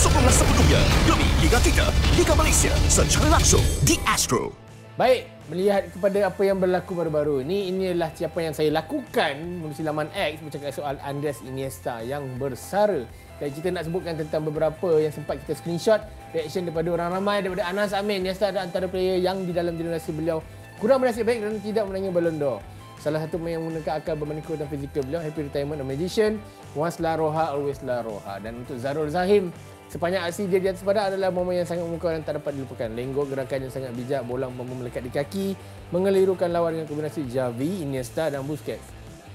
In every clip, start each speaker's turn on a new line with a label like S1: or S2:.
S1: sokonglah sepenuhnya demi Liga 3 Liga Malaysia secara langsung di Astro.
S2: Baik, melihat kepada apa yang berlaku baru-baru ini, inilah siapa yang saya lakukan melalui laman X bercakap soal Andres Iniesta yang bersara. Dan kita nak sebutkan tentang beberapa yang sempat kita screenshot reaction daripada orang ramai daripada Anas Amin. Iniesta adalah antara player yang di dalam generasi beliau kurang bernasib baik kerana tidak menangi Ballon d'Or. Salah satu yang menggunakan akal bermanikur dan fizikal beliau, Happy Retirement, A Magician, Once La Roja, Always La Roja. Dan untuk Zarul Zahim, Sepanjang aksi dia di atas padang adalah momen yang sangat memukau dan tak dapat dilupakan. Lenggok gerakan yang sangat bijak, bola mampu melekat di kaki, mengelirukan lawan dengan kombinasi Javi, Iniesta dan Busquets.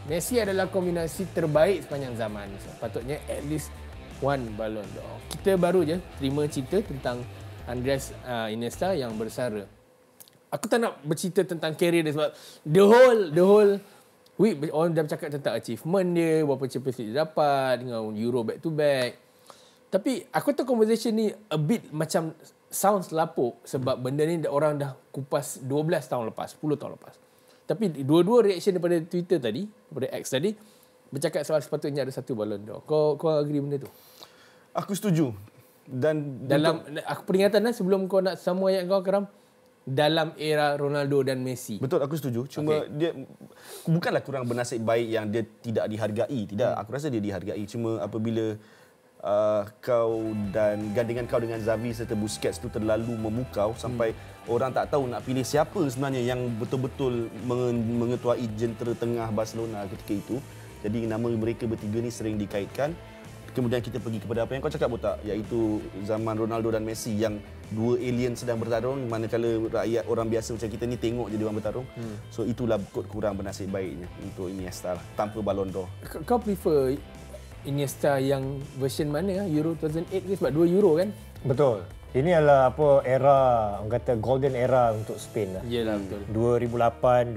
S2: Messi adalah kombinasi terbaik sepanjang zaman. So, patutnya at least one Ballon d'Or. Kita baru je terima cerita tentang Andres uh, Iniesta yang bersara. Aku tak nak bercerita tentang career dia sebab the whole the whole week orang dah cakap tentang achievement dia, berapa Champions League dia dapat dengan Euro back to back. Tapi aku tahu conversation ni a bit macam sounds lapuk sebab benda ni orang dah kupas 12 tahun lepas, 10 tahun lepas. Tapi dua-dua reaction daripada Twitter tadi, daripada X tadi, bercakap soal sepatutnya ada satu balon dia. Kau, kau agree benda tu? Aku setuju.
S1: Dan dalam
S2: untuk... aku peringatan lah, sebelum kau nak semua yang kau keram,
S1: dalam era Ronaldo dan Messi. Betul, aku setuju. Cuma okay. dia bukanlah kurang bernasib baik yang dia tidak dihargai. Tidak, hmm. aku rasa dia dihargai. Cuma apabila uh, kau dan gandingan kau dengan Zavi serta Busquets tu terlalu memukau sampai hmm. orang tak tahu nak pilih siapa sebenarnya yang betul-betul mengetuai jentera tengah Barcelona ketika itu. Jadi nama mereka bertiga ni sering dikaitkan. Kemudian kita pergi kepada apa yang kau cakap botak iaitu zaman Ronaldo dan Messi yang dua alien sedang bertarung manakala rakyat orang biasa macam kita ni tengok je dia orang bertarung. Hmm. So itulah kot kurang bernasib baiknya untuk Iniesta lah, tanpa Ballon d'Or.
S2: Kau prefer Iniesta yang version mana ah, Euro 2008 ke
S3: sebab 2 Euro kan? Betul. Ini adalah apa era orang kata golden era untuk Spain lah.
S2: Yalah hmm.
S3: betul. 2008,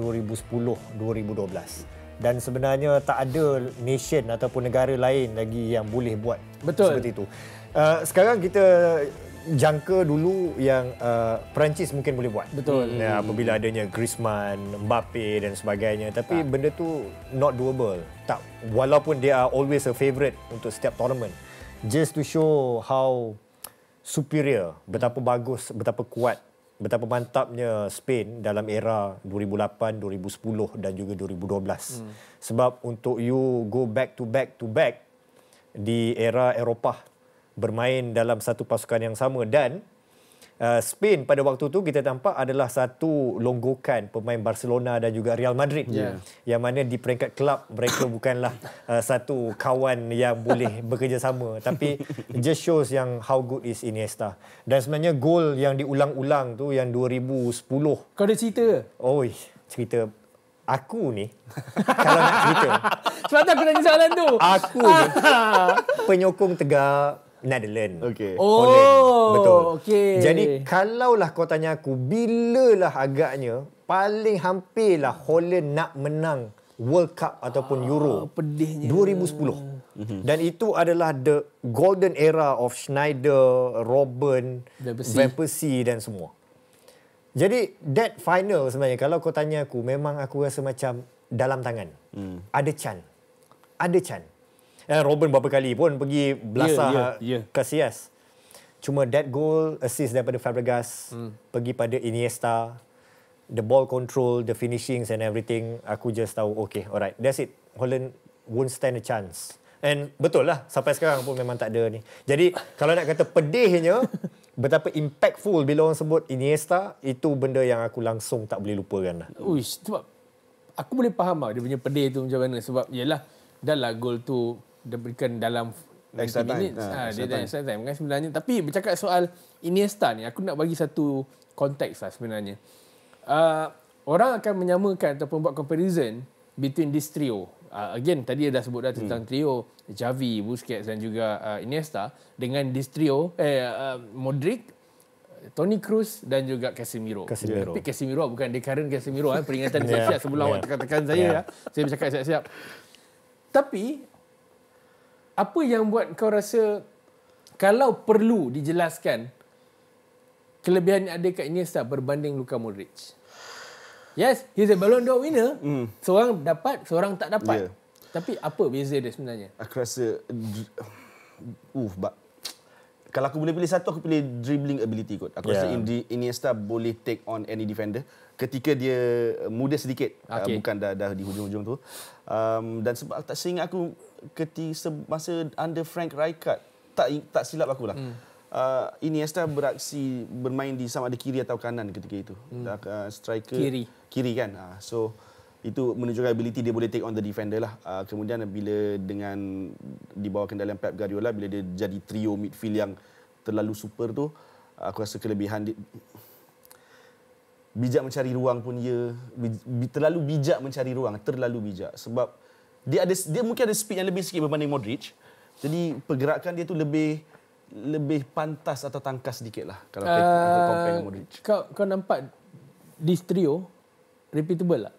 S3: 2010, 2012. Dan sebenarnya tak ada nation ataupun negara lain lagi yang boleh buat betul. seperti itu. Uh, sekarang kita jangka dulu yang uh, Perancis mungkin boleh buat. Betul. Hmm. Ya, apabila adanya Griezmann, Mbappe dan sebagainya tapi tak. benda tu not doable. Tak walaupun dia are always a favourite untuk setiap tournament just to show how superior, betapa bagus, betapa kuat, betapa mantapnya Spain dalam era 2008, 2010 dan juga 2012. Hmm. Sebab untuk you go back to back to back di era Eropah bermain dalam satu pasukan yang sama dan Uh, Spain pada waktu itu kita tampak adalah satu longgokan pemain Barcelona dan juga Real Madrid yeah. yang mana di peringkat klub mereka bukanlah uh, satu kawan yang boleh bekerjasama tapi just shows yang how good is Iniesta dan sebenarnya gol yang diulang-ulang tu yang 2010 kau ada cerita oi cerita aku ni kalau nak cerita sebab aku tanya soalan tu aku ni penyokong tegak Netherlands. Okay. Oh, Holland. Betul. Okay. Jadi kalaulah kau tanya aku, bilalah agaknya paling hampirlah Holland nak menang World Cup ataupun ah, Euro. Pedihnya. 2010. Mm-hmm. Dan itu adalah the golden era of Schneider, Robben, Van Persie dan semua. Jadi that final sebenarnya kalau kau tanya aku memang aku rasa macam dalam tangan. Mm. Ada chance. Ada chance. Dan eh, Robin beberapa kali pun pergi belasah yeah, yeah, yeah. Ya. Casillas. Cuma that goal assist daripada Fabregas hmm. pergi pada Iniesta. The ball control, the finishings and everything. Aku just tahu, okay, alright. That's it. Holland won't stand a chance. And betul lah, sampai sekarang pun memang tak ada ni. Jadi, kalau nak kata pedihnya, betapa impactful bila orang sebut Iniesta, itu benda yang aku langsung tak boleh lupakan lah. Uish, sebab aku boleh faham lah dia punya pedih tu macam mana. Sebab,
S2: yelah, dah lah gol tu dia berikan dalam extra time. Minutes, ha, ha, dia dah extra time. Kan sebenarnya. Tapi bercakap soal Iniesta ni, aku nak bagi satu konteks lah sebenarnya. Uh, orang akan menyamakan ataupun buat comparison between this trio. Uh, again, tadi dia dah sebut dah tentang hmm. trio Javi, Busquets dan juga uh, Iniesta dengan this trio, eh, uh, Modric, Tony Cruz dan juga Casemiro. Casemiro. Tapi Casemiro bukan dia current Casemiro. Eh. Peringatan yeah. siap-siap sebelum yeah. tekan-tekan saya. Yeah. Ya. Saya bercakap siap-siap. Tapi apa yang buat kau rasa kalau perlu dijelaskan kelebihan yang ada kat Iniesta berbanding Luka Modric? Yes, he's a Ballon d'Or winner. Mm. Seorang dapat, seorang tak dapat. Yeah.
S1: Tapi apa beza dia sebenarnya? Aku rasa uh, uh but, kalau aku boleh pilih satu aku pilih dribbling ability kot. Aku yeah. rasa ya. Indi, Iniesta boleh take on any defender ketika dia muda sedikit ah, okay. uh, bukan dah dah di hujung-hujung tu. Um, dan sebab tak seingat aku ketika masa under Frank Rijkaard tak tak silap aku lah. Hmm. Uh, Iniesta beraksi bermain di sama ada kiri atau kanan ketika itu. Hmm. Uh, striker kiri, kiri kan. Uh, so itu menunjukkan ability dia boleh take on the defender lah. Uh, kemudian bila dengan di bawah kendali Pep Guardiola bila dia jadi trio midfield yang terlalu super tu aku rasa kelebihan dia bijak mencari ruang pun ya terlalu bijak mencari ruang terlalu bijak sebab dia ada dia mungkin ada speed yang lebih sikit berbanding Modric. Jadi pergerakan dia tu lebih lebih pantas atau tangkas sedikit lah. kalau
S2: uh, compare Modric. Kau kau nampak
S3: di trio repeatable lah.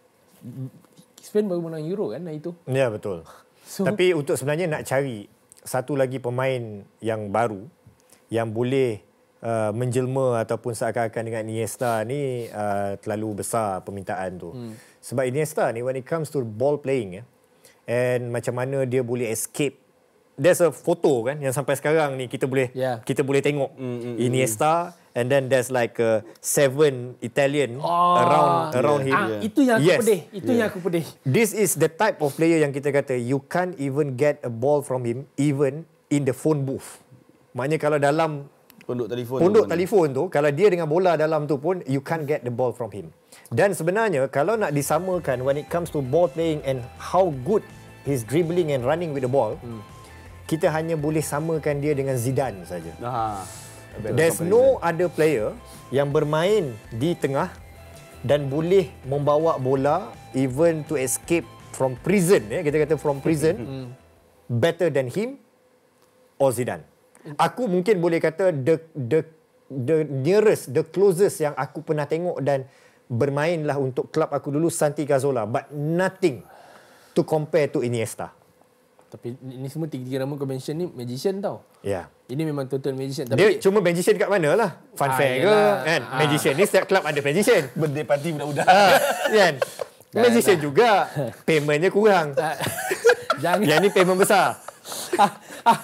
S3: Spain baru menang Euro kan hari itu. Ya yeah, betul. So, Tapi untuk sebenarnya nak cari satu lagi pemain yang baru yang boleh uh, menjelma ataupun seakan-akan dengan Iniesta ni uh, terlalu besar permintaan tu. Hmm. Sebab Iniesta ni when it comes to ball playing eh, and macam mana dia boleh escape there's a photo kan yang sampai sekarang ni kita boleh yeah. kita boleh tengok mm-hmm. Iniesta mm. and then there's like a seven Italian oh, ah, around around yeah. him ah, itu yang aku yes. pedih itu yeah. yang aku pedih this is the type of player yang kita kata you can't even get a ball from him even in the phone booth maknanya kalau dalam pondok telefon pondok telefon mana? tu kalau dia dengan bola dalam tu pun you can't get the ball from him dan sebenarnya kalau nak disamakan when it comes to ball playing and how good his dribbling and running with the ball, hmm. kita hanya boleh samakan dia dengan Zidane saja. There's no other player yang bermain di tengah dan boleh membawa bola even to escape from prison. Ya, kita kata from prison hmm. Hmm. better than him or Zidane. Aku mungkin boleh kata the the the nearest, the closest yang aku pernah tengok dan bermainlah untuk klub aku dulu Santi Cazorla but nothing to compare to Iniesta.
S2: Tapi ini semua tiga-tiga nama kau mention ni magician tau. Ya. Yeah. Ini memang total
S3: magician. Tapi... Dia cuma magician kat mana lah. Fun ah, ke kan. Ah. Magician ni setiap club ada magician. Birthday party budak-budak. Ah, kan. Dan magician nah. Kan. juga. Paymentnya kurang. Jangan. Yang ni payment besar. ah, ah.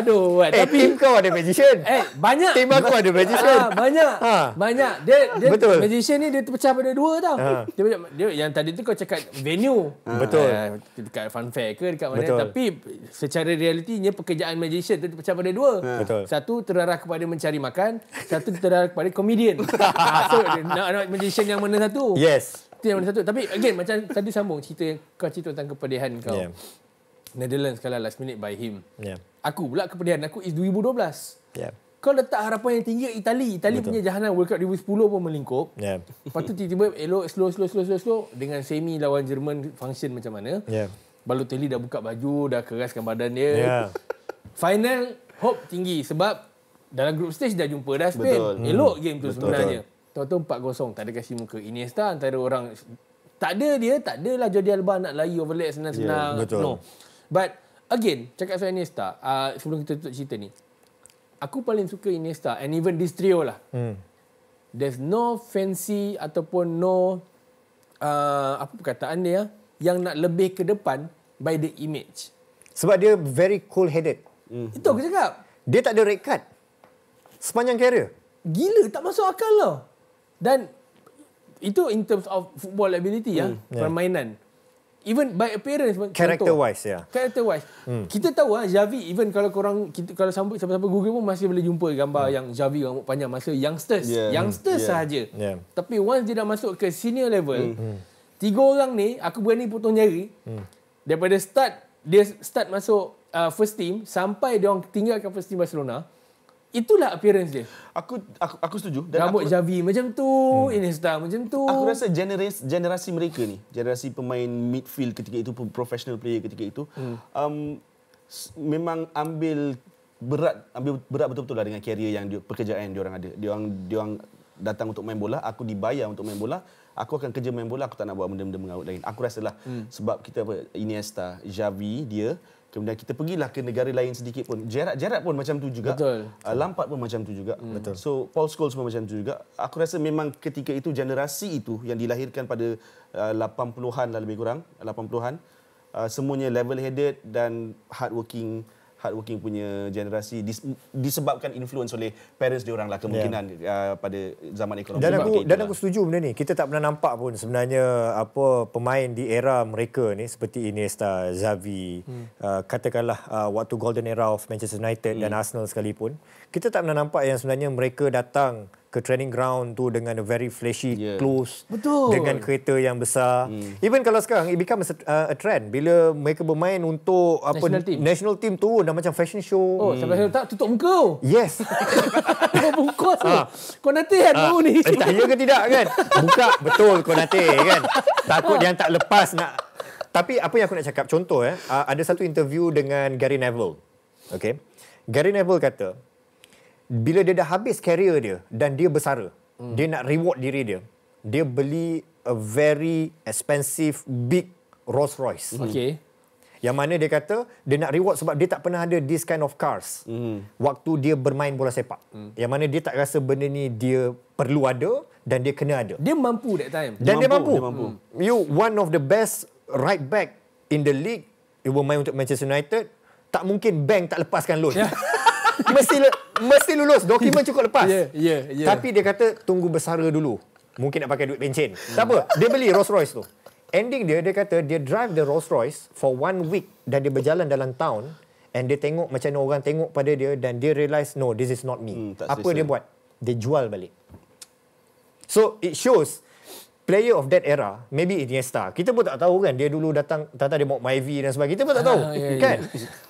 S3: Aduh, eh, tapi tim kau ada
S2: magician. Eh, banyak. Tim aku ada magician. Ha, banyak. Ha. Banyak. Dia, dia Betul. magician ni dia terpecah pada dua tau. Ha. Dia, dia, yang tadi tu kau cakap venue. Ha. Betul. Eh, dekat fun fair ke dekat mana. Betul. Tapi secara realitinya pekerjaan magician tu terpecah pada dua. Ha. Betul. Satu terarah kepada mencari makan. Satu terarah kepada comedian. Ah, so, nak, nak magician yang mana satu. Yes. Itu yang mana satu. Tapi again, macam tadi sambung cerita yang kau cerita tentang kepedihan kau. Yeah. Netherlands kalah last minute by him. Yeah. Aku pula kepedihan aku is 2012. Yeah. Kau letak harapan yang tinggi Itali. Itali Betul. punya jahanan World Cup 2010 pun melingkup. Yeah. Lepas tu tiba-tiba elok slow, slow, slow, slow, slow. Dengan semi lawan Jerman function macam mana. Yeah. Balotelli dah buka baju, dah keraskan badan dia. Yeah. Final, hope tinggi. Sebab dalam group stage dah jumpa dah Spain. Betul. Hmm. Elok game tu Betul. sebenarnya. Tahu-tahu 4-0. Tak ada kasih muka. Iniesta antara orang... Tak ada dia, tak adalah Jordi Alba nak lari overlap ya. senang-senang. Yeah. Betul. No. But again, cakap pasal Iniesta, uh, sebelum kita tutup cerita ni. Aku paling suka Iniesta and even this trio lah. Hmm. There's no fancy ataupun no uh, apa perkataan dia yang nak lebih ke depan by
S3: the image. Sebab dia very cool headed. Hmm. Itu aku cakap. Dia tak ada red card. Sepanjang career. Gila, tak masuk akal lah. Dan
S2: itu in terms of football ability ya, hmm. ya, yeah. permainan even by appearance pun character contoh, wise ya yeah. character wise hmm. kita tahu ah Javi even kalau korang kita, kalau sampai siapa-siapa Google pun masih boleh jumpa gambar hmm. yang Javi rambut panjang masa youngsters yeah. youngsters yeah. sahaja yeah. tapi once dia dah masuk ke senior level hmm. hmm. tiga orang ni aku berani potong jari hmm. daripada start dia start masuk uh, first team sampai dia orang tinggalkan first team Barcelona
S1: itulah appearance dia. Aku aku, aku setuju. Dan Rambut aku, Javi macam tu, hmm. Iniesta macam tu. Aku rasa generasi generasi mereka ni, generasi pemain midfield ketika itu professional player ketika itu, hmm. um, memang ambil berat ambil berat betul-betul lah dengan career yang dia, pekerjaan yang dia orang ada. Dia orang dia orang datang untuk main bola, aku dibayar untuk main bola, aku akan kerja main bola, aku tak nak buat benda-benda mengaut lain. Aku rasalah hmm. sebab kita apa Iniesta, Javi, dia Kemudian kita pergilah ke negara lain sedikit pun. Jarak jarak pun macam tu juga. Betul. Uh, ah, Lampat pun macam tu juga. Hmm. Betul. So Paul Scholes pun macam tu juga. Aku rasa memang ketika itu generasi itu yang dilahirkan pada uh, ah, 80-an lah lebih kurang, 80-an uh, ah, semuanya level headed dan hard working hardworking punya generasi disebabkan influence oleh parents dia orang lah kemungkinan yeah. uh, pada zaman ekonomi dan aku dan
S3: lah. aku setuju benda ni kita tak pernah nampak pun sebenarnya apa pemain di era mereka ni seperti Iniesta, Xavi hmm. uh, katakanlah uh, waktu golden era of Manchester United hmm. dan Arsenal sekalipun kita tak pernah nampak yang sebenarnya mereka datang ke training ground tu dengan a very flashy yeah. clothes Betul. dengan kereta yang besar hmm. even kalau sekarang it becomes a, uh, a trend bila mereka bermain untuk apa national team, national team tu dah macam fashion show oh hmm. sampai tak tutup muka yes kau bungkus ha.
S2: kau nanti kan ha. ni eh, tak ya ke tidak kan buka betul kau nanti kan
S3: takut dia tak lepas nak tapi apa yang aku nak cakap contoh eh uh, ada satu interview dengan Gary Neville okey Gary Neville kata bila dia dah habis career dia dan dia bersara hmm. dia nak reward diri dia dia beli a very expensive big Rolls Royce hmm. okay yang mana dia kata dia nak reward sebab dia tak pernah ada this kind of cars hmm. waktu dia bermain bola sepak hmm. yang mana dia tak rasa benda ni dia perlu ada dan dia kena ada dia mampu that
S2: time dan dia mampu, dia mampu. Dia
S3: mampu. Hmm. you one of the best right back in the league you main untuk Manchester United tak mungkin bank tak lepaskan loan yeah. mesti mesti lulus dokumen cukup lepas yeah, yeah, yeah. tapi dia kata tunggu bersara dulu mungkin nak pakai duit pencen hmm. tak apa dia beli Rolls Royce tu ending dia dia kata dia drive the Rolls Royce for one week dan dia berjalan dalam town and dia tengok macam mana orang tengok pada dia dan dia realise no this is not me hmm, apa sisa. dia buat dia jual balik so it shows player of that era maybe Iniesta kita pun tak tahu kan dia dulu datang tata dia bawa Myvi dan sebagainya kita pun tak ah, tahu ah, ya, yeah, kan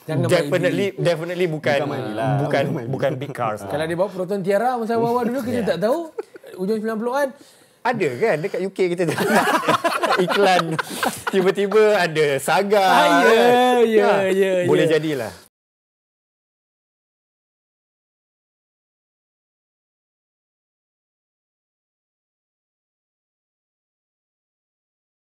S3: yeah. definitely Myvi. definitely bukan bukan lah. bukan, bukan big cars kalau
S2: dia bawa Proton Tiara masa bawa dulu kita yeah. tak tahu hujung 90-an ada kan
S3: dekat UK kita iklan tiba-tiba ada saga ah, yeah, kan? yeah, ha, yeah, yeah. boleh jadilah